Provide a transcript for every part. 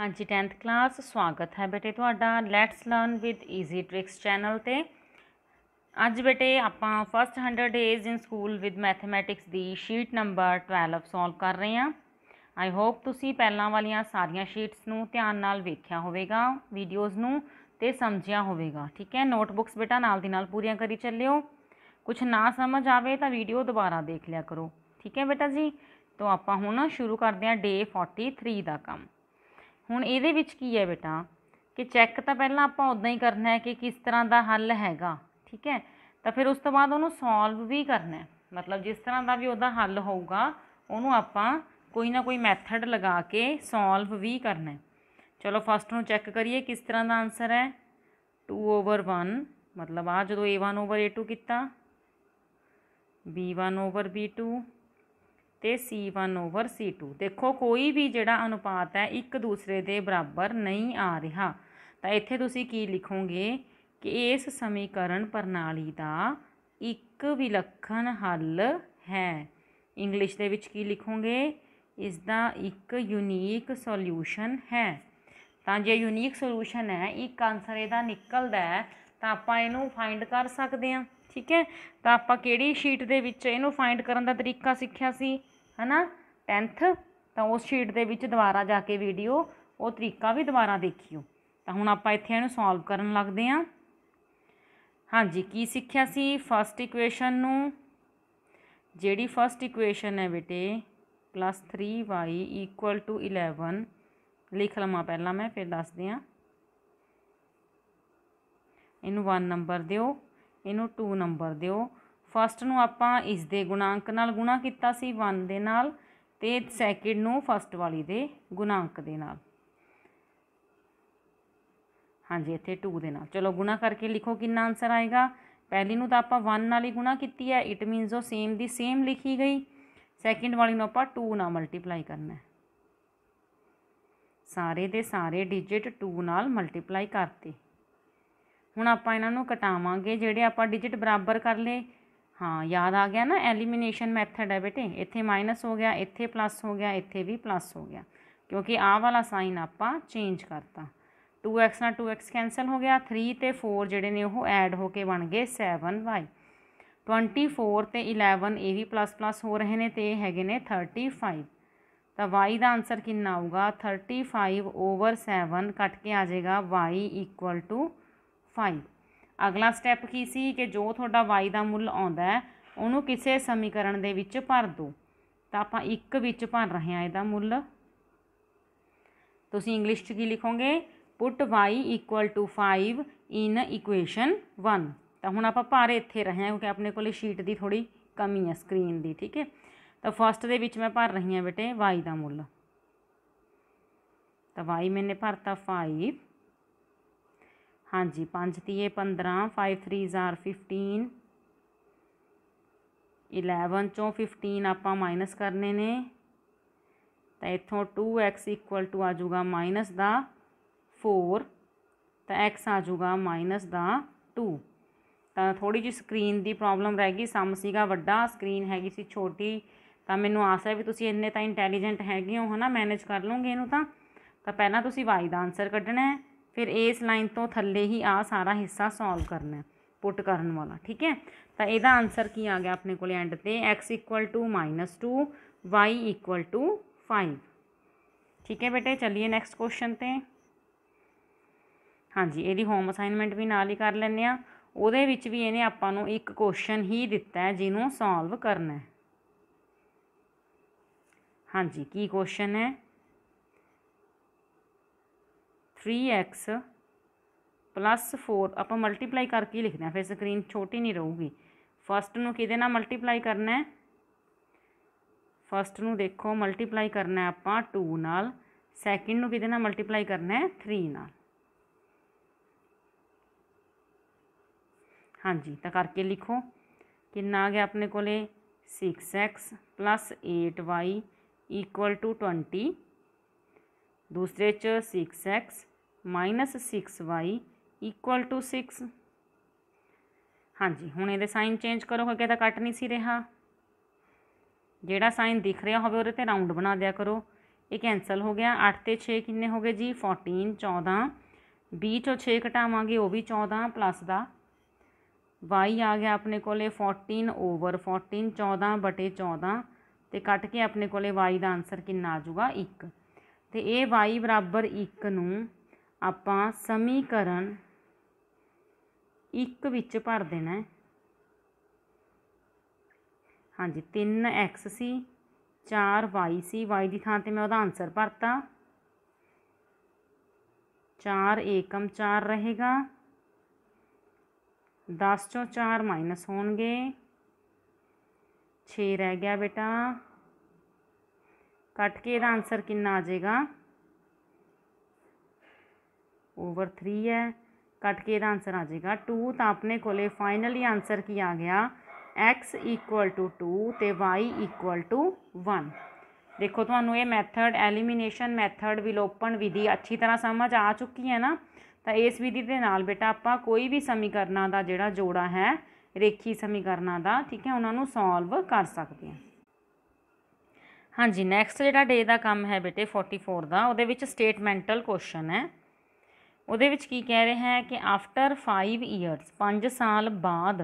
ਹਾਂਜੀ 10th class ਸਵਾਗਤ ਹੈ ਬੇਟੇ ਤੁਹਾਡਾ let's learn with easy tricks channel ਤੇ ਅੱਜ ਬੇਟੇ ਆਪਾਂ first 100 days in school with mathematics ਦੀ ਸ਼ੀਟ ਨੰਬਰ 12 ਸੋਲਵ ਕਰ ਰਹੇ ਹਾਂ ਆਈ ਹੋਪ ਤੁਸੀਂ ਪਹਿਲਾਂ ਵਾਲੀਆਂ ਸਾਰੀਆਂ ਸ਼ੀਟਸ ਨੂੰ ਧਿਆਨ ਨਾਲ ਵੇਖਿਆ ਹੋਵੇਗਾ ਵੀਡੀਓਜ਼ ਨੂੰ ਤੇ ਸਮਝਿਆ ਹੋਵੇਗਾ ਠੀਕ ਹੈ ਨੋਟਬੁੱਕਸ ਬੇਟਾ ਨਾਲ ਦੀ ਨਾਲ ਪੂਰੀਆਂ ਕਰੀ ਚੱਲਿਓ ਕੁਝ ਨਾ ਸਮਝ ਆਵੇ ਤਾਂ ਵੀਡੀਓ ਦੁਬਾਰਾ ਦੇਖ ਲਿਆ ਕਰੋ ਠੀਕ ਹੈ ਬੇਟਾ ਜੀ ਤਾਂ ਆਪਾਂ ਹੁਣ ਸ਼ੁਰੂ ਕਰਦੇ ਹਾਂ ਡੇ 43 ਦਾ ਕੰਮ ਹੁਣ ਇਹਦੇ ਵਿੱਚ ਕੀ ਹੈ ਬੇਟਾ ਕਿ ਚੈੱਕ ਤਾਂ ਪਹਿਲਾਂ ਆਪਾਂ ਉਦਾਂ ਹੀ ਕਰਨਾ ਹੈ ਕਿ ਕਿਸ ਤਰ੍ਹਾਂ ਦਾ ਹੱਲ ਹੈਗਾ ਠੀਕ ਹੈ ਤਾਂ ਫਿਰ ਉਸ ਤੋਂ ਬਾਅਦ ਉਹਨੂੰ ਸੋਲਵ ਵੀ ਕਰਨਾ ਹੈ ਮਤਲਬ ਜਿਸ ਤਰ੍ਹਾਂ ਦਾ ਵੀ ਉਹਦਾ ਹੱਲ ਹੋਊਗਾ ਉਹਨੂੰ ਆਪਾਂ ਕੋਈ ਨਾ ਕੋਈ ਮੈਥਡ ਲਗਾ ਕੇ ਸੋਲਵ ਵੀ ਕਰਨਾ ਹੈ ਚਲੋ ਫਸਟ ਨੂੰ ਚੈੱਕ ਕਰੀਏ ਕਿਸ ਤਰ੍ਹਾਂ ਦਾ ਆਨਸਰ ਹੈ 2 ਓਵਰ 1 ਮਤਲਬ ਆ ਜਦੋਂ a1 ਓਵਰ a2 ਕੀਤਾ b1 ਓਵਰ b2 ਤੇ C1 ਓਵਰ C2 ਦੇਖੋ ਕੋਈ ਵੀ ਜਿਹੜਾ ਅਨੁਪਾਤ ਹੈ ਇੱਕ ਦੂਸਰੇ ਦੇ ਬਰਾਬਰ ਨਹੀਂ ਆ ਰਿਹਾ ਤਾਂ ਇੱਥੇ ਤੁਸੀਂ ਕੀ ਲਿਖੋਗੇ ਕਿ ਇਸ ਸਮੀਕਰਨ ਪ੍ਰਣਾਲੀ ਦਾ ਇੱਕ ਵਿਲੱਖਣ ਹੱਲ ਹੈ ਇੰਗਲਿਸ਼ ਦੇ ਵਿੱਚ ਕੀ ਲਿਖੋਗੇ ਇਸ ਦਾ ਇੱਕ ਯੂਨੀਕ ਸੋਲੂਸ਼ਨ ਹੈ ਤਾਂ ਜੇ ਯੂਨੀਕ ਸੋਲੂਸ਼ਨ ਹੈ ਇੱਕ ਆਨਸਰ ਇਹਦਾ ਨਿਕਲਦਾ ਹੈ ਤਾਂ ਆਪਾਂ ਇਹਨੂੰ ਫਾਈਂਡ ਕਰ ਸਕਦੇ ਹਾਂ ਠੀਕ ਹੈ ਤਾਂ ਆਪਾਂ ਕਿਹੜੀ ਸ਼ੀਟ ਦੇ ਵਿੱਚ ਇਹਨੂੰ ਫਾਈਂਡ ਕਰਨ ਦਾ ਤਰੀਕਾ ਸਿੱਖਿਆ ਸੀ ਨਾ 10th ਤਾਂ ਉਸ ਸ਼ੀਟ ਦੇ ਵਿੱਚ ਦੁਬਾਰਾ ਜਾ ਕੇ ਵੀਡੀਓ ਉਹ ਤਰੀਕਾ ਵੀ ਦੁਬਾਰਾ ਦੇਖਿਓ ਤਾਂ ਹੁਣ ਆਪਾਂ ਇੱਥੇ ਇਹਨੂੰ ਸੋਲਵ ਕਰਨ ਲੱਗਦੇ ਆਂ ਹਾਂਜੀ ਕੀ ਸਿੱਖਿਆ ਸੀ ਫਸਟ ਇਕੁਏਸ਼ਨ ਨੂੰ ਜਿਹੜੀ ਫਸਟ ਇਕੁਏਸ਼ਨ ਹੈ ਬੇਟੇ +3y 11 ਲਿਖ ਲਵਾਂ ਪਹਿਲਾਂ ਮੈਂ ਫਿਰ ਦੱਸਦੇ ਆਂ ਇਹਨੂੰ 1 ਨੰਬਰ ਦਿਓ ਇਹਨੂੰ 2 ਨੰਬਰ ਦਿਓ ਫਸਟ ਨੂੰ ਆਪਾਂ ਇਸ ਦੇ ਗੁਣਾਂਕ ਨਾਲ ਗੁਣਾ ਕੀਤਾ ਸੀ 1 ਦੇ ਨਾਲ ਤੇ ਸੈਕਿੰਡ ਨੂੰ ਫਸਟ ਵਾਲੀ ਦੇ ਗੁਣਾਂਕ ਦੇ ਨਾਲ ਹਾਂਜੀ ਇੱਥੇ 2 ਦੇ ਨਾਲ ਚਲੋ ਗੁਣਾ ਕਰਕੇ ਲਿਖੋ ਕਿੰਨਾ ਆਨਸਰ ਆਏਗਾ ਪਹਿਲੀ ਨੂੰ ਤਾਂ ਆਪਾਂ 1 ਨਾਲ ਹੀ ਗੁਣਾ ਕੀਤੀ ਹੈ ਇਟ ਮੀਨਸ ਉਹ ਸੇਮ ਦੀ ਸੇਮ ਲਿਖੀ ਗਈ ਸੈਕਿੰਡ ਵਾਲੀ ਨੂੰ ਆਪਾਂ 2 ਨਾਲ ਮਲਟੀਪਲਾਈ ਕਰਨਾ ਹੈ ਸਾਰੇ ਦੇ ਸਾਰੇ ਡਿਜਿਟ 2 ਨਾਲ ਮਲਟੀਪਲਾਈ ਕਰਤੇ ਹੁਣ ਆਪਾਂ ਇਹਨਾਂ ਨੂੰ ਕਟਾਵਾਂਗੇ ਜਿਹੜੇ ਆਪਾਂ ਡਿਜਿਟ ਬਰਾਬਰ ਕਰ ਲਏ हाँ याद आ गया ना एलीमिनेशन मैथड है बेटे इतने माइनस हो गया इतने प्लस हो गया इतने भी प्लस हो गया क्योंकि आ वाला साइन आप चेंज करता टू एक्स ना टू एक्स कैंसल हो गया थ्री तो फोर जड़े ने वह ऐड होकर बन गए सैवन वाई ट्वेंटी फोर तो इलेवन ए भी प्लस प्लस हो रहे हैं तो है ने थर्टी फाइव तो वाई का आंसर कि आऊगा thirty five over seven cut के आ जाएगा वाई इक्वल टू फाइव ਅਗਲਾ ਸਟੈਪ ਕੀ ਸੀ ਕਿ ਜੋ ਤੁਹਾਡਾ y ਦਾ ਮੁੱਲ ਆਉਂਦਾ ਹੈ ਉਹਨੂੰ ਕਿਸੇ ਸਮੀਕਰਨ ਦੇ ਵਿੱਚ ਭਰ ਦੋ ਤਾਂ ਆਪਾਂ ਇੱਕ ਵਿੱਚ ਭਰ ਰਹੇ ਹਾਂ ਇਹਦਾ ਮੁੱਲ ਤੁਸੀਂ ਇੰਗਲਿਸ਼ 'ਚ ਕੀ ਲਿਖੋਗੇ ਪੁੱਟ y 5 ਇਨ ਇਕੁਏਸ਼ਨ 1 ਤਾਂ ਹੁਣ ਆਪਾਂ ਭਾਰ ਇੱਥੇ ਰਹੇ ਹਾਂ ਕਿਉਂਕਿ ਆਪਣੇ ਕੋਲੇ ਸ਼ੀਟ ਦੀ ਥੋੜੀ ਕਮੀ ਹੈ ਸਕਰੀਨ ਦੀ ਠੀਕ ਹੈ ਤਾਂ ਫਸਟ ਦੇ ਵਿੱਚ ਮੈਂ ਭਰ ਰਹੀ ਹਾਂ ਬੇਟੇ y ਦਾ ਮੁੱਲ ਤਾਂ y ਮੈਨੇ ਭਰਤਾ 5 ਹਾਂਜੀ 5 3 15 5 3 are 15 11 ਚੋਂ 15 ਆਪਾਂ ਮਾਈਨਸ ਕਰਨੇ ਨੇ ਤਾਂ ਇੱਥੋਂ 2x ਇਕੁਅਲ ਟੂ ਆ ਜਾਊਗਾ ਮਾਈਨਸ ਦਾ 4 ਤਾਂ x ਆ ਜਾਊਗਾ ਮਾਈਨਸ ਦਾ 2 ਤਾਂ ਥੋੜੀ ਜਿਹੀ ਸਕਰੀਨ ਦੀ ਪ੍ਰੋਬਲਮ ਰਹਿ ਗਈ ਸਮ ਸੀਗਾ ਵੱਡਾ ਸਕਰੀਨ ਹੈਗੀ ਸੀ ਛੋਟੀ ਤਾਂ ਮੈਨੂੰ ਆਸ ਹੈ ਵੀ ਤੁਸੀਂ ਇੰਨੇ ਤਾਂ ਇੰਟੈਲੀਜੈਂਟ ਹੈਗੇ ਹੋ ਹਨਾ ਮੈਨੇਜ ਕਰ ਲਓਗੇ ਇਹਨੂੰ ਤਾਂ ਤਾਂ ਪਹਿਲਾਂ ਤੁਸੀਂ y ਦਾ ਆਨਸਰ ਕੱਢਣਾ ਹੈ ਫਿਰ ਇਸ ਲਾਈਨ ਤੋਂ ਥੱਲੇ ਹੀ ਆ ਸਾਰਾ ਹਿੱਸਾ ਸੋਲਵ ਕਰਨਾ ਹੈ ਪੁੱਟ ਕਰਨ ਵਾਲਾ ਠੀਕ ਹੈ ਤਾਂ ਇਹਦਾ ਆਨਸਰ ਕੀ ਆ ਗਿਆ ਆਪਣੇ ਕੋਲੇ ਐਂਡ ਤੇ x -2 y 5 ਠੀਕ ਹੈ ਬੇਟੇ ਚਲਿਏ ਨੈਕਸਟ ਕੁਐਸਚਨ ਤੇ ਹਾਂਜੀ ਇਹਦੀ ਹੋਮ ਅਸਾਈਨਮੈਂਟ ਵੀ ਨਾਲ ਹੀ ਕਰ ਲੈਣੇ ਆ ਉਹਦੇ ਵਿੱਚ ਵੀ ਇਹਨੇ ਆਪਾਂ ਨੂੰ ਇੱਕ ਕੁਐਸਚਨ ਹੀ ਦਿੱਤਾ ਹੈ ਜਿਹਨੂੰ ਸੋਲਵ ਕਰਨਾ ਹੈ ਹਾਂਜੀ ਕੀ ਕੁਐਸਚਨ ਹੈ थ्री एक्स प्लस फोर आप मल्टीप्लाई करके ही लिखते फिर स्क्रीन छोटी नहीं रहूगी फस्ट न कि मल्टीप्लाई करना फस्ट में देखो मल्टीप्लाई करना है आप टू नाल सैकेंड कि मल्टीप्लाई करना है थ्री न हाँ जी तो करके लिखो कि आ गया अपने को six x plus eight y equal to twenty दूसरे six x minus 6y equal to 6 ਹਾਂਜੀ ਹੁਣ ਇਹਦੇ ਸਾਈਨ ਚੇਂਜ ਕਰੋ ਅੱਗੇ ਤਾਂ ਕੱਟ ਨਹੀਂ ਸੀ ਰਿਹਾ ਜਿਹੜਾ ਸਾਈਨ ਦਿਖ ਰਿਹਾ ਹੋਵੇ ਉਹਦੇ ਤੇ ਰਾਉਂਡ ਬਣਾ ਦਿਆ ਕਰੋ ਇਹ ਕੈਨਸਲ ਹੋ ਗਿਆ 8 ਤੇ 6 ਕਿੰਨੇ ਹੋ ਗਏ ਜੀ 14 14 20 ਚੋਂ 6 ਘਟਾਵਾਂਗੇ ਉਹ ਵੀ 14 ਪਲੱਸ ਦਾ y ਆ ਗਿਆ ਆਪਣੇ ਕੋਲੇ 14 ਓਵਰ 14 14 ਬਟੇ 14 ਤੇ ਕੱਟ ਕੇ ਆਪਣੇ ਕੋਲੇ y ਦਾ ਆਨਸਰ ਕਿੰਨਾ ਆ ਜਾਊਗਾ 1 ਤੇ ਇਹ y 1 ਨੂੰ ਆਪਾਂ ਸਮੀਕਰਨ ਇੱਕ ਵਿੱਚ ਭਰ ਦੇਣਾ ਹੈ ਹਾਂਜੀ 3x ਸੀ 4y ਸੀ y ਦੀ ਥਾਂ ਤੇ ਮੈਂ ਉਹਦਾ ਆਨਸਰ ਭਰਤਾ 4 ਏਕਮ 4 ਰਹੇਗਾ 10 ਚੋਂ 4 ਮਾਈਨਸ ਹੋਣਗੇ 6 ਰਹਿ ਗਿਆ ਬੇਟਾ ਕੱਟ ਕੇ ਇਹਦਾ ਆਨਸਰ ਕਿੰਨਾ ਆ ਜਾਏਗਾ ਓਵਰ 3 ਹੈ ਕੱਟ ਕੇ ਇਹਦਾ ਆਨਸਰ ਆ ਜਾਏਗਾ 2 ਤਾਂ ਆਪਣੇ ਕੋਲੇ ਫਾਈਨਲੀ ਆਨਸਰ ਕੀ ਆ ਗਿਆ x 2 ਤੇ y 1 ਦੇਖੋ ਤੁਹਾਨੂੰ ਇਹ ਮੈਥਡ ਐਲੀਮੀਨੇਸ਼ਨ ਮੈਥਡ ਵਿਲੋਪਨ ਵਿਧੀ ਅੱਛੀ ਤਰ੍ਹਾਂ ਸਮਝ ਆ ਚੁੱਕੀ ਹੈ ਨਾ ਤਾਂ ਇਸ ਵਿਧੀ ਦੇ ਨਾਲ ਬੇਟਾ ਆਪਾਂ ਕੋਈ ਵੀ ਸਮੀਕਰਨਾਂ ਦਾ ਜਿਹੜਾ ਜੋੜਾ ਹੈ ਰੇਖੀ ਸਮੀਕਰਨਾਂ ਦਾ ਠੀਕ ਹੈ ਉਹਨਾਂ ਨੂੰ ਸੋਲਵ ਕਰ ਸਕਦੇ ਹਾਂ ਹਾਂਜੀ ਨੈਕਸਟ ਜਿਹੜਾ ਡੇ ਦਾ ਕੰਮ ਹੈ ਬੇਟੇ 44 ਦਾ ਉਹਦੇ ਵਿੱਚ ਸਟੇਟਮੈਂਟਲ ਕੁਐਸਚਨ ਹੈ ਉਹਦੇ ਵਿੱਚ ਕੀ ਕਹਿ ਰਿਹਾ ਹੈ ਕਿ ਆਫਟਰ 5 ਇਅਰਸ 5 ਸਾਲ ਬਾਅਦ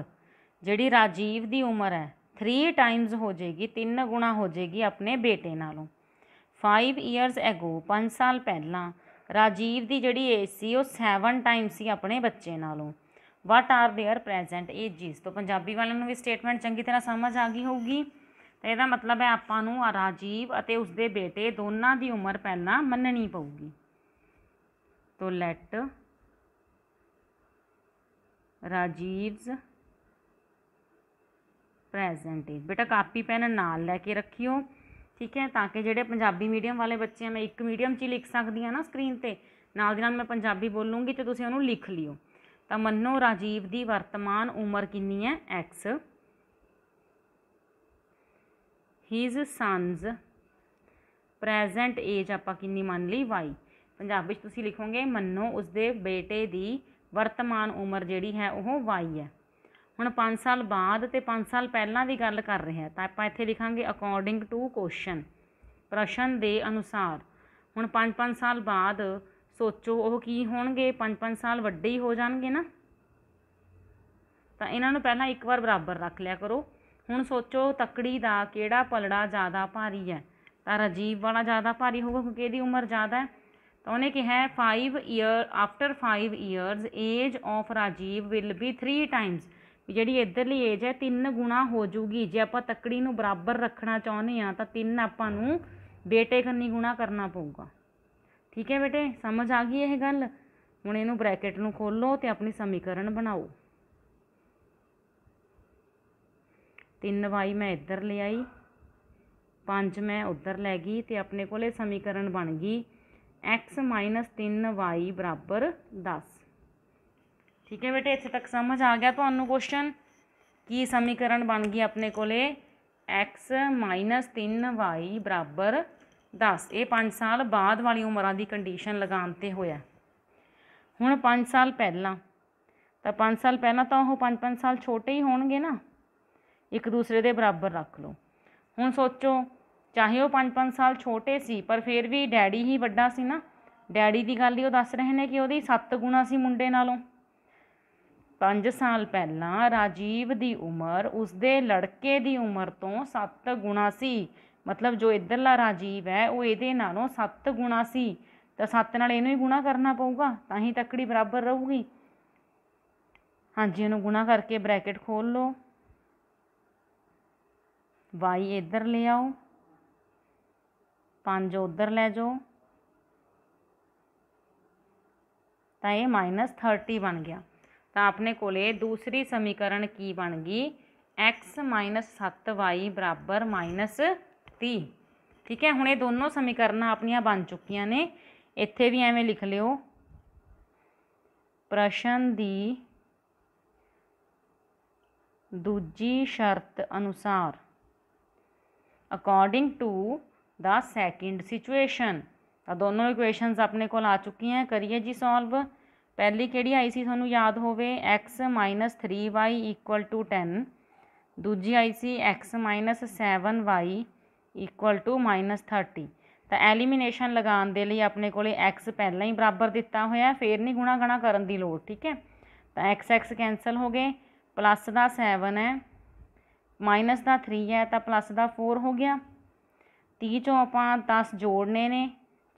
ਜਿਹੜੀ ਰਾਜੀਵ ਦੀ ਉਮਰ ਹੈ 3 ਟਾਈਮਸ ਹੋ ਜਾਏਗੀ 3 ਗੁਣਾ ਹੋ ਜਾਏਗੀ ਆਪਣੇ ਬੇਟੇ ਨਾਲੋਂ 5 ਇਅਰਸ ਐਗੋ 5 ਸਾਲ ਪਹਿਲਾਂ ਰਾਜੀਵ ਦੀ ਜਿਹੜੀ ਏਜ ਸੀ ਉਹ 7 ਟਾਈਮਸ ਸੀ ਆਪਣੇ ਬੱਚੇ ਨਾਲੋਂ what are their present ages ਤੋਂ ਪੰਜਾਬੀ ਵਾਲਿਆਂ ਨੂੰ ਵੀ ਸਟੇਟਮੈਂਟ ਚੰਗੀ ਤਰ੍ਹਾਂ ਸਮਝ ਆ ਗਈ ਹੋਊਗੀ ਤਾਂ ਇਹਦਾ ਮਤਲਬ ਹੈ ਆਪਾਂ ਨੂੰ ਰਾਜੀਵ ਅਤੇ ਉਸਦੇ ਬੇਟੇ ਦੋਨਾਂ ਦੀ ਉਮਰ ਪਹਿਲਾਂ ਮੰਨਣੀ ਪਊਗੀ ਟੋਲੈਟ ਰਾਜੀਵਸ ਪ੍ਰੈਜ਼ੈਂਟ ਇਜ਼ ਬੇਟਾ ਕਾਪੀ ਪੈਨ ਨਾਲ ਲੈ ਕੇ ਰੱਖਿਓ ਠੀਕ ਹੈ ਤਾਂ ਕਿ ਜਿਹੜੇ ਪੰਜਾਬੀ ਮੀਡੀਅਮ ਵਾਲੇ ਬੱਚੇ ਆ ਮੈਂ ਇੱਕ ਮੀਡੀਅਮ 'ਚ ਲਿਖ ਸਕਦੀ ਆ ਨਾ ਸਕਰੀਨ ਤੇ ਨਾਲ ਦੀ ਨਾਲ ਮੈਂ ਪੰਜਾਬੀ ਬੋਲੂੰਗੀ ਤੇ ਤੁਸੀਂ ਉਹਨੂੰ ਲਿਖ ਲਿਓ ਤਾਂ ਮੰਨੋ ਰਾਜੀਵ ਦੀ ਵਰਤਮਾਨ ਉਮਰ ਕਿੰਨੀ ਹੈ x is son's present age ਆਪਾਂ ਕਿੰਨੀ ਮੰਨ ਲਈ y ਪੰਜਾਬੀ ਵਿੱਚ ਤੁਸੀਂ ਲਿਖੋਗੇ ਮੰਨੋ ਉਸਦੇ ਬੇਟੇ ਦੀ ਵਰਤਮਾਨ ਉਮਰ ਜਿਹੜੀ ਹੈ ਉਹ y ਹੈ ਹੁਣ 5 ਸਾਲ ਬਾਅਦ ਤੇ 5 ਸਾਲ ਪਹਿਲਾਂ ਦੀ ਗੱਲ ਕਰ ਰਹੇ ਹਾਂ ਤਾਂ ਆਪਾਂ ਇੱਥੇ ਲਿਖਾਂਗੇ ਅਕੋਰਡਿੰਗ ਟੂ ਕੁਐਸਚਨ ਪ੍ਰਸ਼ਨ ਦੇ ਅਨੁਸਾਰ ਹੁਣ 5-5 ਸਾਲ ਬਾਅਦ ਸੋਚੋ ਉਹ ਕੀ ਹੋਣਗੇ 5-5 ਸਾਲ ਵੱਡੇ ਹੀ ਹੋ ਜਾਣਗੇ ਨਾ ਤਾਂ ਇਹਨਾਂ ਨੂੰ ਪਹਿਲਾਂ ਇੱਕ ਵਾਰ ਬਰਾਬਰ ਰੱਖ ਲਿਆ ਕਰੋ ਹੁਣ ਸੋਚੋ ਤੱਕੜੀ ਦਾ ਕਿਹੜਾ ਪਲੜਾ ਜ਼ਿਆਦਾ ਭਾਰੀ ਹੈ ਤਾਂ ਰਜੀਵ ਵਾਲਾ ਜ਼ਿਆਦਾ ਭਾਰੀ ਹੋਊਗਾ ਕਿਉਂਕਿ ਇਹਦੀ ਉਮਰ ਜ਼ਿਆਦਾ ਹੈ ਉਹਨੇ ਕਿਹਾ ਹੈ 5 year after 5 years age of Rajiv will be 3 times ਜਿਹੜੀ ਇਧਰਲੀ ਏਜ ਹੈ ਤਿੰਨ ਗੁਣਾ ਹੋ ਜੂਗੀ ਜੇ ਆਪਾਂ ਤੱਕੜੀ ਨੂੰ ਬਰਾਬਰ ਰੱਖਣਾ ਚਾਹੁੰਦੇ ਆ ਤਾਂ ਤਿੰਨ ਆਪਾਂ ਨੂੰ ਬੇਟੇ ਕੰਨੀ ਗੁਣਾ ਕਰਨਾ ਪਊਗਾ ਠੀਕ ਹੈ ਬੇਟੇ ਸਮਝ ਆ ਗਈ ਇਹ ਗੱਲ ਹੁਣ ਇਹਨੂੰ ਬ੍ਰੈਕਟ ਨੂੰ ਖੋਲੋ ਤੇ ਆਪਣੀ ਸਮੀਕਰਨ ਬਣਾਓ 3y ਮੈਂ ਇੱਧਰ ਲਿਆਈ 5 ਮੈਂ ਉੱਧਰ ਲੈ ਗਈ ਤੇ ਆਪਣੇ ਕੋਲੇ ਸਮੀਕਰਨ ਬਣ ਗਈ x 3y 10 ਠੀਕ ਹੈ ਬੇਟੇ ਇੱਥੇ ਤੱਕ ਸਮਝ ਆ ਗਿਆ ਤੁਹਾਨੂੰ ਕੁਐਸਚਨ ਕੀ ਸਮੀਕਰਨ ਬਣ ਗਈ ਆਪਣੇ ਕੋਲੇ x 3y 10 ਇਹ 5 ਸਾਲ ਬਾਅਦ ਵਾਲੀ ਉਮਰਾਂ ਦੀ ਕੰਡੀਸ਼ਨ ਲਗਾਉਣ ਤੇ ਹੋਇਆ ਹੁਣ 5 ਸਾਲ ਪਹਿਲਾਂ ਤਾਂ 5 ਸਾਲ ਪਹਿਲਾਂ ਤਾਂ ਉਹ 5-5 ਸਾਲ ਛੋਟੇ ਹੀ ਹੋਣਗੇ ਨਾ ਇੱਕ ਦੂਸਰੇ ਦੇ ਬਰਾਬਰ ਰੱਖ ਲਓ ਹੁਣ ਸੋਚੋ ਚਾਹੇ ਉਹ 5-5 ਸਾਲ ਛੋਟੇ ਸੀ ਪਰ ਫਿਰ ਵੀ ਡੈਡੀ ਹੀ ਵੱਡਾ ਸੀ ਨਾ ਡੈਡੀ ਦੀ ਗੱਲ ਹੀ ਉਹ ਦੱਸ ਰਹੇ ਨੇ ਕਿ ਉਹਦੀ 7 ਗੁਣਾ ਸੀ ਮੁੰਡੇ ਨਾਲੋਂ 5 ਸਾਲ ਪਹਿਲਾਂ ਰਾਜੀਵ ਦੀ ਉਮਰ ਉਸਦੇ ਲੜਕੇ ਦੀ ਉਮਰ ਤੋਂ 7 ਗੁਣਾ ਸੀ ਮਤਲਬ ਜੋ ਇਧਰਲਾ ਰਾਜੀਵ ਹੈ ਉਹ ਇਹਦੇ ਨਾਲੋਂ 7 ਗੁਣਾ ਸੀ ਤਾਂ 7 ਨਾਲ ਇਹਨੂੰ ਹੀ ਗੁਣਾ ਕਰਨਾ ਪਊਗਾ ਤਾਂ ਹੀ ਤੱਕੜੀ ਬਰਾਬਰ ਰਹੂਗੀ ਹਾਂਜੀ ਇਹਨੂੰ ਗੁਣਾ ਕਰਕੇ ਬ੍ਰੈਕਟ ਖੋਲ ਲਓ y ਇੱਧਰ ਲੈ ਆਓ ਪੰਜ ਉਧਰ ਲੈ ਜਾਓ ਤਾਂ ਇਹ -30 ਬਣ ਗਿਆ ਤਾਂ ਆਪਣੇ ਕੋਲੇ ਦੂਸਰੀ ਸਮੀਕਰਨ ਕੀ ਬਣ ਗਈ x 7y -30 ਠੀਕ ਹੈ ਹੁਣ ਇਹ ਦੋਨੋਂ ਸਮੀਕਰਨਾਂ ਆਪਣੀਆਂ ਬਣ ਚੁੱਕੀਆਂ ਨੇ ਇੱਥੇ ਵੀ ਐਵੇਂ ਲਿਖ ਲਿਓ ਪ੍ਰਸ਼ਨ ਦੀ ਦੂਜੀ ਸ਼ਰਤ ਅਨੁਸਾਰ according to the second situation ਤਾਂ ਦੋਨੋਂ ਇਕੁਏਸ਼ਨਸ ਆਪਣੇ ਕੋਲ ਆ ਚੁੱਕੀਆਂ ਕਰੀਏ ਜੀ ਸੋਲਵ ਪਹਿਲੀ ਕਿਹੜੀ ਆਈ ਸੀ ਤੁਹਾਨੂੰ ਯਾਦ ਹੋਵੇ x 3y 10 ਦੂਜੀ ਆਈ ਸੀ x 7y 30 ਤਾਂ ਐਲੀਮੀਨੇਸ਼ਨ ਲਗਾਉਣ ਦੇ ਲਈ ਆਪਣੇ ਕੋਲੇ x ਪਹਿਲਾਂ ਹੀ ਬਰਾਬਰ ਦਿੱਤਾ ਹੋਇਆ ਫੇਰ ਨਹੀਂ ਗੁਣਾ ਗਣਾ ਕਰਨ ਦੀ ਲੋੜ ਠੀਕ ਹੈ ਤਾਂ x x ਕੈਨਸਲ ਹੋ ਗਏ ਪਲੱਸ ਦਾ 7 ਹੈ ਮਾਈਨਸ ਦਾ 3 ਹੈ ਤਾਂ ਪਲੱਸ ਦਾ 4 ਹੋ ਗਿਆ 30 ਚੋਂ ਆਪਾਂ 10 ਜੋੜਨੇ ਨੇ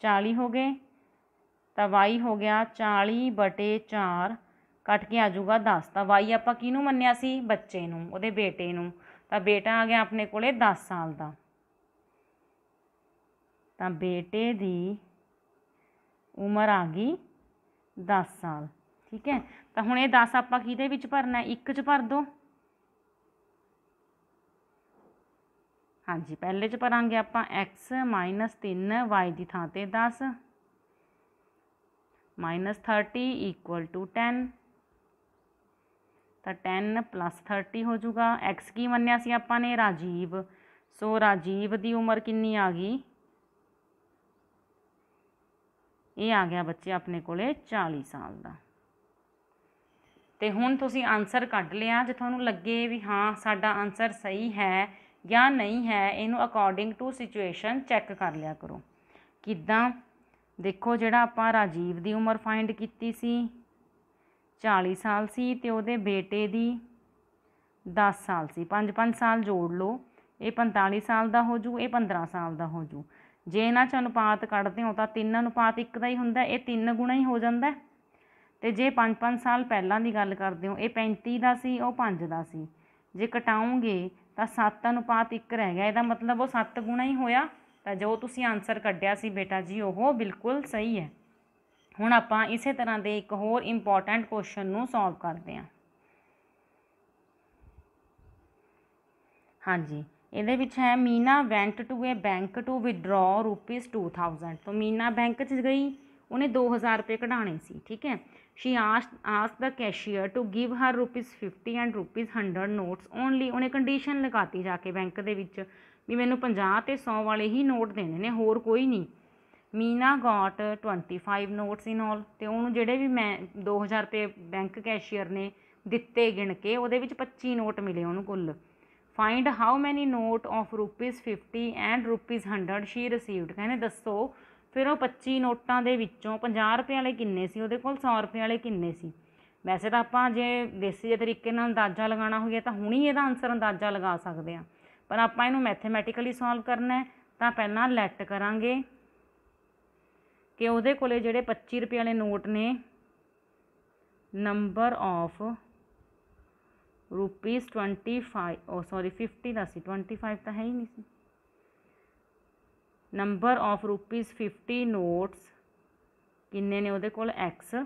40 ਹੋ ਗਏ ਤਾਂ y ਹੋ ਗਿਆ 40 ਬਟੇ 4 ਕੱਟ ਕੇ ਆ ਜਾਊਗਾ 10 ਤਾਂ y ਆਪਾਂ ਕਿਹਨੂੰ ਮੰਨਿਆ ਸੀ ਬੱਚੇ ਨੂੰ ਉਹਦੇ ਬੇਟੇ ਨੂੰ ਤਾਂ ਬੇਟਾ ਆ ਗਿਆ ਆਪਣੇ ਕੋਲੇ 10 ਸਾਲ ਦਾ ਤਾਂ ਬੇਟੇ ਦੀ ਉਮਰ ਆ ਗਈ 10 ਸਾਲ ਠੀਕ ਹੈ ਤਾਂ ਹੁਣ ਇਹ 10 ਆਪਾਂ ਕਿਹਦੇ ਵਿੱਚ ਭਰਨਾ 1 ਚ ਭਰ ਦੋ ਹਾਂਜੀ ਪਹਿਲੇ ਚ ਭਰਾਂਗੇ ਆਪਾਂ x 3y ਦੀ ਥਾਂ ਤੇ 10 30 10 ਤਾਂ 10 30 ਹੋ ਜਾਊਗਾ x ਕੀ ਮੰਨਿਆ ਸੀ ਆਪਾਂ ਨੇ ਰਾਜੀਵ ਸੋ ਰਾਜੀਵ ਦੀ ਉਮਰ ਕਿੰਨੀ ਆ ਗਈ ਇਹ ਆ ਗਿਆ ਬੱਚੇ ਆਪਣੇ ਕੋਲੇ 40 ਸਾਲ ਦਾ ਤੇ ਹੁਣ ਤੁਸੀਂ ਆਨਸਰ ਕੱਢ ਲਿਆ ਜੇ ਤੁਹਾਨੂੰ ਲੱਗੇ ਵੀ ਹਾਂ ਸਾਡਾ ਆਨਸਰ ਸਹੀ ਹੈ ਜਾਂ ਨਹੀਂ ਹੈ ਇਹਨੂੰ ਅਕੋਰਡਿੰਗ ਟੂ ਸਿਚੁਏਸ਼ਨ ਚੈੱਕ ਕਰ ਲਿਆ ਕਰੋ ਕਿਦਾਂ ਦੇਖੋ ਜਿਹੜਾ ਆਪਾਂ ਰਾਜੀਵ ਦੀ ਉਮਰ ਫਾਈਂਡ ਕੀਤੀ ਸੀ 40 ਸਾਲ ਸੀ ਤੇ ਉਹਦੇ ਬੇਟੇ ਦੀ 10 ਸਾਲ ਸੀ 5-5 ਸਾਲ ਜੋੜ ਲਓ ਇਹ 45 ਸਾਲ ਦਾ ਹੋ ਜੂ ਇਹ 15 ਸਾਲ ਦਾ ਹੋ ਜੂ ਜੇ ਇਹਨਾਂ ਚ ਅਨੁਪਾਤ ਕੱਢਦੇ ਹੋ ਤਾਂ 3 ਅਨੁਪਾਤ 1 ਦਾ ਹੀ ਹੁੰਦਾ ਇਹ 3 ਗੁਣਾ ਹੀ ਹੋ ਜਾਂਦਾ ਤੇ ਜੇ 5-5 ਸਾਲ ਪਹਿਲਾਂ ਦੀ ਗੱਲ ਕਰਦੇ ਹੋ ਇਹ 35 ਦਾ ਸੀ ਉਹ 5 ਦਾ ਸੀ ਜੇ ਕਟਾਉਂਗੇ ਤਾਂ 7 ਅਨੁਪਾਤ 1 ਰਹਿ ਗਿਆ ਇਹਦਾ ਮਤਲਬ ਉਹ 7 ਗੁਣਾ ਹੀ ਹੋਇਆ ਤਾਂ ਜੋ ਤੁਸੀਂ ਆਨਸਰ ਕੱਢਿਆ ਸੀ ਬੇਟਾ ਜੀ ਉਹ ਬਿਲਕੁਲ ਸਹੀ ਹੈ ਹੁਣ ਆਪਾਂ ਇਸੇ ਤਰ੍ਹਾਂ ਦੇ ਇੱਕ ਹੋਰ ਇੰਪੋਰਟੈਂਟ ਕੁਐਸਚਨ ਨੂੰ ਸੋਲਵ ਕਰਦੇ ਹਾਂ ਹਾਂਜੀ ਇਹਦੇ ਵਿੱਚ ਹੈ Meena went to a bank to withdraw rupees 2000 ਤੋਂ ਮੀਨਾ ਬੈਂਕ 'ਚ ਗਈ ਉਹਨੇ 2000 ਰੁਪਏ ਕਢਾਣੇ ਸੀ ਠੀਕ ਹੈ She asked, asked the cashier to give her rupees 50 and rupees 100 notes only. ਉਹਨੇ ਕੰਡੀਸ਼ਨ ਲਗਾਤੀ ਜਾ ਕੇ ਬੈਂਕ ਦੇ ਵਿੱਚ ਵੀ ਮੈਨੂੰ 50 ਤੇ 100 ਵਾਲੇ ਹੀ ਨੋਟ ਦੇਣੇ ਨੇ ਹੋਰ ਕੋਈ ਨਹੀਂ ਮੀਨਾ ਗਾਟ 25 ਨੋਟਸ ਇਨ ਆਲ ਤੇ ਉਹਨੂੰ ਜਿਹੜੇ ਵੀ ਮੈਂ 2000 ਰੁਪਏ ਬੈਂਕ ਕੈਸ਼ੀਅਰ ਨੇ ਦਿੱਤੇ ਗਿਣ ਕੇ ਉਹਦੇ ਵਿੱਚ 25 ਨੋਟ ਮਿਲੇ ਉਹਨੂੰ ਕੁੱਲ find how many note of rupees 50 and rupees 100 she received ਕਹਿੰਦੇ ਦੱਸੋ ਫਿਰ ਉਹ 25 ਨੋਟਾਂ ਦੇ ਵਿੱਚੋਂ 50 ਰੁਪਏ ਵਾਲੇ ਕਿੰਨੇ ਸੀ ਉਹਦੇ ਕੋਲ 100 ਰੁਪਏ ਵਾਲੇ ਕਿੰਨੇ ਸੀ ਵੈਸੇ ਤਾਂ ਆਪਾਂ ਜੇ ਦੇਸੀ ਜੇ ਤਰੀਕੇ ਨਾਲ ਅੰਦਾਜ਼ਾ ਲਗਾਉਣਾ ਹੋਵੇ ਤਾਂ ਹੁਣੀ ਇਹਦਾ ਆਨਸਰ ਅੰਦਾਜ਼ਾ ਲਗਾ ਸਕਦੇ ਆ ਪਰ ਆਪਾਂ ਇਹਨੂੰ ਮੈਥਮੈਟਿਕਲੀ ਸੋਲਵ ਕਰਨਾ ਹੈ ਤਾਂ ਪਹਿਲਾਂ ਲੈਟ ਕਰਾਂਗੇ ਕਿ ਉਹਦੇ ਕੋਲੇ ਜਿਹੜੇ 25 ਰੁਪਏ ਵਾਲੇ ਨੋਟ ਨੇ ਨੰਬਰ ਆਫ ਰੁਪੀਸ 25 ਉਹ ਸੌਰੀ 50 ਦਾ ਸੀ 25 ਤਾਂ ਹੈ ਹੀ ਨਹੀਂ ਸੀ ਨੰਬਰ ਆਫ ਰੁਪੀਸ 50 ਨੋਟਸ ਕਿੰਨੇ ਨੇ ਉਹਦੇ ਕੋਲ x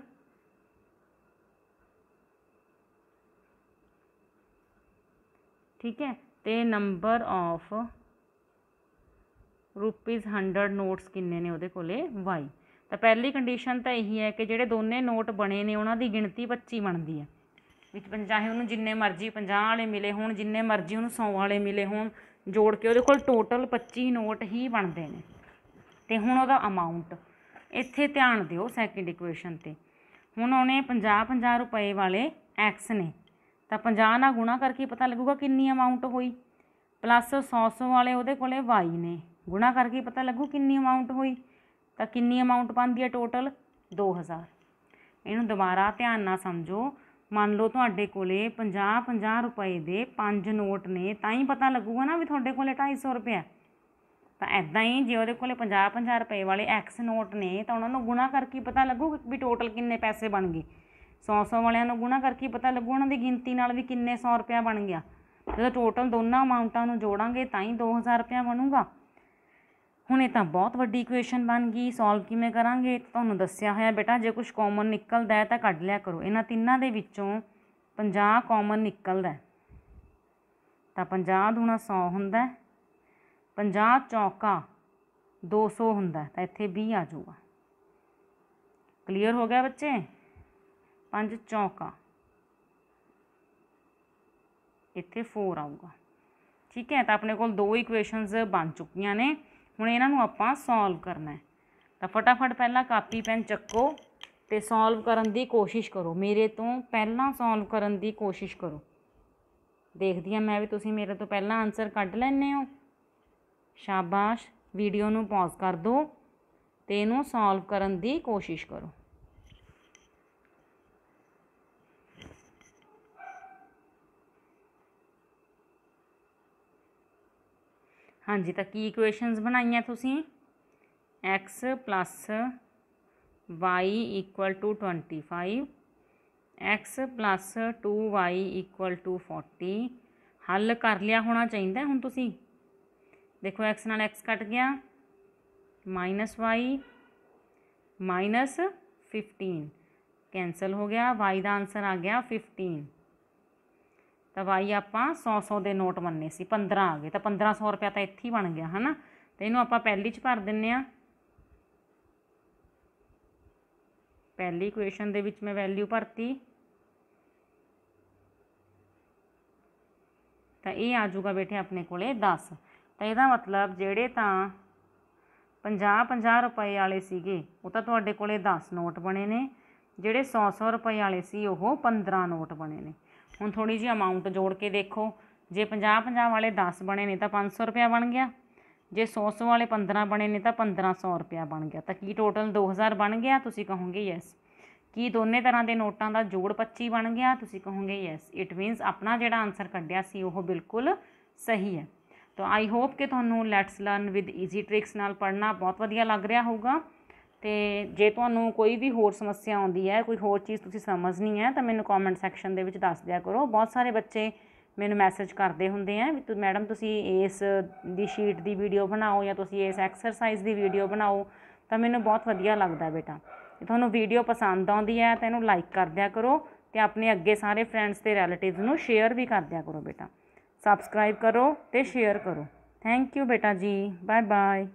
ਠੀਕ ਹੈ ਤੇ ਨੰਬਰ ਆਫ ਰੁਪੀਸ 100 ਨੋਟਸ ਕਿੰਨੇ ਨੇ ਉਹਦੇ ਕੋਲੇ y ਤਾਂ ਪਹਿਲੀ ਕੰਡੀਸ਼ਨ ਤਾਂ ਇਹੀ ਹੈ ਕਿ ਜਿਹੜੇ ਦੋਨੇ ਨੋਟ ਬਣੇ ਨੇ ਉਹਨਾਂ ਦੀ ਗਿਣਤੀ 25 ਬਣਦੀ ਹੈ ਵਿੱਚ ਪੰਜਾਹੇ ਉਹਨੂੰ ਜਿੰਨੇ ਮਰਜ਼ੀ 50 ਵਾਲੇ ਮਿਲੇ ਹੋਣ ਜਿੰਨੇ ਮਰਜ਼ੀ ਉਹਨੂੰ 100 ਵਾਲੇ ਮਿਲੇ ਹੋਣ ਜੋੜ ਕੇ ਉਹਦੇ ਕੋਲ ਟੋਟਲ 25 ਨੋਟ ਹੀ ਬਣਦੇ ਨੇ ਤੇ ਹੁਣ ਉਹਦਾ ਅਮਾਉਂਟ ਇੱਥੇ ਧਿਆਨ ਦਿਓ ਸੈਕਿੰਡ ਇਕੁਏਸ਼ਨ ਤੇ ਹੁਣ ਉਹਨੇ 50 50 ਰੁਪਏ ਵਾਲੇ ਐਕਸ ਨੇ ਤਾਂ 50 ਨਾਲ ਗੁਣਾ ਕਰਕੇ ਪਤਾ ਲੱਗੂਗਾ ਕਿੰਨੀ ਅਮਾਉਂਟ ਹੋਈ ਪਲੱਸ 100 100 ਵਾਲੇ ਉਹਦੇ ਕੋਲੇ y ਨੇ ਗੁਣਾ ਕਰਕੇ ਪਤਾ ਲੱਗੂ ਕਿੰਨੀ ਅਮਾਉਂਟ ਹੋਈ ਤਾਂ ਕਿੰਨੀ ਅਮਾਉਂਟ ਬਣਦੀ ਹੈ ਟੋਟਲ 2000 ਇਹਨੂੰ ਦੁਬਾਰਾ ਧਿਆਨ ਨਾਲ ਸਮਝੋ ਮੰਨ ਲਓ ਤੁਹਾਡੇ ਕੋਲੇ 50 50 ਰੁਪਏ ਦੇ ਪੰਜ ਨੋਟ ਨੇ ਤਾਂ ਹੀ ਪਤਾ ਲੱਗੂਗਾ ਨਾ ਵੀ ਤੁਹਾਡੇ ਕੋਲੇ 250 ਰੁਪਏ ਤਾਂ ਐਦਾਂ ਹੀ ਜੇ ਉਹਦੇ ਕੋਲੇ 50 50 ਰੁਪਏ ਵਾਲੇ ਐਕਸ ਨੋਟ ਨੇ ਤਾਂ ਉਹਨਾਂ ਨੂੰ ਗੁਣਾ ਕਰਕੇ ਪਤਾ ਲੱਗੂਗਾ ਵੀ ਟੋਟਲ ਕਿੰਨੇ ਪੈਸੇ ਬਣ ਗਏ 100 100 ਵਾਲਿਆਂ ਨੂੰ ਗੁਣਾ ਕਰਕੇ ਪਤਾ ਲੱਗੂ ਉਹਨਾਂ ਦੀ ਗਿਣਤੀ ਨਾਲ ਵੀ ਕਿੰਨੇ 100 ਰੁਪਏ ਬਣ ਗਿਆ ਜਦੋਂ ਟੋਟਲ ਦੋਨਾਂ ਅਮਾਉਂਟਾਂ ਨੂੰ ਜੋੜਾਂਗੇ ਤਾਂ ਹੀ 2000 ਰੁਪਏ ਬਣੂਗਾ ਹੁਣ ਇਹ ਤਾਂ ਬਹੁਤ ਵੱਡੀ ਇਕੁਏਸ਼ਨ ਬਣ ਗਈ ਸੋਲਵ ਕਿਵੇਂ ਕਰਾਂਗੇ ਤੁਹਾਨੂੰ ਦੱਸਿਆ ਹੋਇਆ ਬੇਟਾ ਜੇ ਕੁਝ ਕਾਮਨ ਨਿਕਲਦਾ ਹੈ ਤਾਂ ਕੱਢ ਲਿਆ ਕਰੋ ਇਹਨਾਂ ਤਿੰਨਾਂ ਦੇ ਵਿੱਚੋਂ 50 ਕਾਮਨ ਨਿਕਲਦਾ ਤਾਂ 50 ਦੂਣਾ 100 ਹੁੰਦਾ 50 ਚੌਕਾ 200 ਹੁੰਦਾ ਤਾਂ ਇੱਥੇ 20 ਆ ਜਾਊਗਾ ਕਲੀਅਰ ਹੋ ਗਿਆ ਬੱਚੇ 5 ਚੌਕਾ ਇੱਥੇ 4 ਆਊਗਾ ਠੀਕ ਹੈ ਤਾਂ ਆਪਣੇ ਕੋਲ ਦੋ ਇਕੁਏਸ਼ਨਸ ਬਣ ਚੁੱਕੀਆਂ ਨੇ ਹੁਣ ਇਹਨਾਂ ਨੂੰ ਆਪਾਂ ਸੋਲਵ ਕਰਨਾ ਹੈ ਤਾਂ ਫਟਾਫਟ ਪਹਿਲਾਂ ਕਾਪੀ ਪੈਨ ਚੱਕੋ ਤੇ ਸੋਲਵ ਕਰਨ ਦੀ ਕੋਸ਼ਿਸ਼ ਕਰੋ ਮੇਰੇ ਤੋਂ ਪਹਿਲਾਂ ਸੋਲਵ ਕਰਨ ਦੀ ਕੋਸ਼ਿਸ਼ ਕਰੋ ਦੇਖਦੀ ਆ ਮੈਂ ਵੀ ਤੁਸੀਂ ਮੇਰੇ ਤੋਂ ਪਹਿਲਾਂ ਆਨਸਰ ਕੱਢ ਲੈਣੇ ਹੋ ਸ਼ਾਬਾਸ਼ ਵੀਡੀਓ ਨੂੰ ਪੌਜ਼ ਕਰ ਦਿਓ ਤੇ ਇਹਨੂੰ ਸੋਲਵ ਕਰਨ ਦੀ ਕੋਸ਼ਿਸ਼ ਕਰੋ ਹਾਂਜੀ ਤਾਂ ਕੀ ਇਕੁਏਸ਼ਨਸ ਬਣਾਈਆਂ ਤੁਸੀਂ x y 25 x 2y 40 ਹੱਲ ਕਰ ਲਿਆ ਹੋਣਾ ਚਾਹੀਦਾ ਹੁਣ ਤੁਸੀਂ ਦੇਖੋ x ਨਾਲ x ਕੱਟ ਗਿਆ -y 15 ਕੈਨਸਲ ਹੋ ਗਿਆ y ਦਾ ਆਨਸਰ ਆ ਗਿਆ 15 ਤਾਂ ਬਾਈ ਆਪਾਂ 100 100 ਦੇ ਨੋਟ ਮੰਨੇ ਸੀ 15 ਆ ਗਏ ਤਾਂ 1500 ਰੁਪਏ ਤਾਂ ਇੱਥੇ ਹੀ ਬਣ ਗਿਆ ਹਨਾ ਤੇ ਇਹਨੂੰ ਆਪਾਂ ਪਹਿਲੀ ਚ ਭਰ ਦਿੰਨੇ ਆ ਪਹਿਲੀ ਇਕੁਏਸ਼ਨ ਦੇ ਵਿੱਚ ਮੈਂ ਵੈਲਿਊ ਭਰਤੀ ਤਾਂ ਇਹ ਆ ਜਾਊਗਾ ਬੇਟੇ ਆਪਣੇ ਕੋਲੇ 10 ਤਾਂ ਇਹਦਾ ਮਤਲਬ ਜਿਹੜੇ ਤਾਂ 50 50 ਰੁਪਏ ਵਾਲੇ ਸੀਗੇ ਉਹ ਤਾਂ ਤੁਹਾਡੇ ਕੋਲੇ 10 ਨੋਟ ਬਣੇ ਨੇ ਜਿਹੜੇ 100 100 ਰੁਪਏ ਵਾਲੇ ਸੀ ਉਹ 15 ਨੋਟ ਬਣੇ ਨੇ ਹੁਣ ਥੋੜੀ ਜਿਹੀ ਅਮਾਉਂਟ ਜੋੜ ਕੇ ਦੇਖੋ ਜੇ 50 50 ਵਾਲੇ 10 ਬਣੇ ਨੇ ਤਾਂ 500 ਰੁਪਿਆ ਬਣ ਗਿਆ ਜੇ 100 100 ਵਾਲੇ 15 ਬਣੇ ਨੇ ਤਾਂ 1500 ਰੁਪਿਆ ਬਣ ਗਿਆ ਤਾਂ ਕੀ ਟੋਟਲ 2000 ਬਣ ਗਿਆ ਤੁਸੀਂ ਕਹੋਗੇ ਯੈਸ ਕੀ ਦੋਨੇ ਤਰ੍ਹਾਂ ਦੇ ਨੋਟਾਂ ਦਾ ਜੋੜ 25 ਬਣ ਗਿਆ ਤੁਸੀਂ ਕਹੋਗੇ ਯੈਸ ਇਟ ਮੀਨਸ ਆਪਣਾ ਜਿਹੜਾ ਆਨਸਰ ਕੱਢਿਆ ਸੀ ਉਹ ਬਿਲਕੁਲ ਸਹੀ ਹੈ ਤਾਂ ਆਈ ਹੋਪ ਕਿ ਤੁਹਾਨੂੰ let's learn with easy tricks ਨਾਲ ਪੜ੍ਹਨਾ ਬਹੁਤ ਵਧੀਆ ਲੱਗ ਰਿਹਾ ਹੋਊਗਾ ਤੇ ਜੇ ਤੁਹਾਨੂੰ ਕੋਈ ਵੀ ਹੋਰ ਸਮੱਸਿਆ ਆਉਂਦੀ ਹੈ ਕੋਈ ਹੋਰ ਚੀਜ਼ ਤੁਸੀਂ ਸਮਝਣੀ ਹੈ ਤਾਂ ਮੈਨੂੰ ਕਮੈਂਟ ਸੈਕਸ਼ਨ ਦੇ ਵਿੱਚ ਦੱਸ ਦਿਆ ਕਰੋ ਬਹੁਤ ਸਾਰੇ ਬੱਚੇ ਮੈਨੂੰ ਮੈਸੇਜ ਕਰਦੇ ਹੁੰਦੇ ਆ ਵੀ ਮੈਡਮ ਤੁਸੀਂ ਇਸ ਦੀ ਸ਼ੀਟ ਦੀ ਵੀਡੀਓ ਬਣਾਓ ਜਾਂ ਤੁਸੀਂ ਇਸ ਐਕਸਰਸਾਈਜ਼ ਦੀ ਵੀਡੀਓ ਬਣਾਓ ਤਾਂ ਮੈਨੂੰ ਬਹੁਤ ਵਧੀਆ ਲੱਗਦਾ ਬੇਟਾ ਜੇ ਤੁਹਾਨੂੰ ਵੀਡੀਓ ਪਸੰਦ ਆਉਂਦੀ ਹੈ ਤਾਂ ਇਹਨੂੰ ਲਾਈਕ ਕਰ ਦਿਆ ਕਰੋ ਤੇ ਆਪਣੇ ਅੱਗੇ ਸਾਰੇ ਫਰੈਂਡਸ ਤੇ ਰਿਲੇਟਿਵਸ ਨੂੰ ਸ਼ੇਅਰ ਵੀ ਕਰ ਦਿਆ ਕਰੋ ਬੇਟਾ ਸਬਸਕ੍ਰਾਈਬ ਕਰੋ ਤੇ ਸ਼ੇਅਰ ਕਰੋ ਥੈਂਕ ਯੂ ਬੇਟਾ ਜੀ ਬਾਏ ਬਾਏ